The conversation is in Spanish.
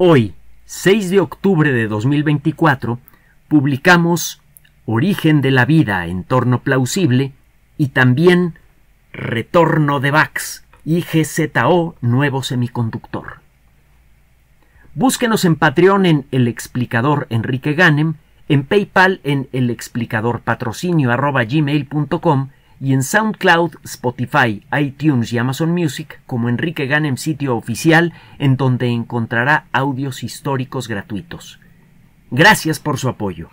Hoy, 6 de octubre de 2024, publicamos Origen de la vida, en torno plausible, y también Retorno de Vax, IGZO, nuevo semiconductor. Búsquenos en Patreon en El Explicador Enrique Ganem, en PayPal en el explicador patrocinio y en SoundCloud, Spotify, iTunes y Amazon Music como Enrique Ganem sitio oficial en donde encontrará audios históricos gratuitos. Gracias por su apoyo.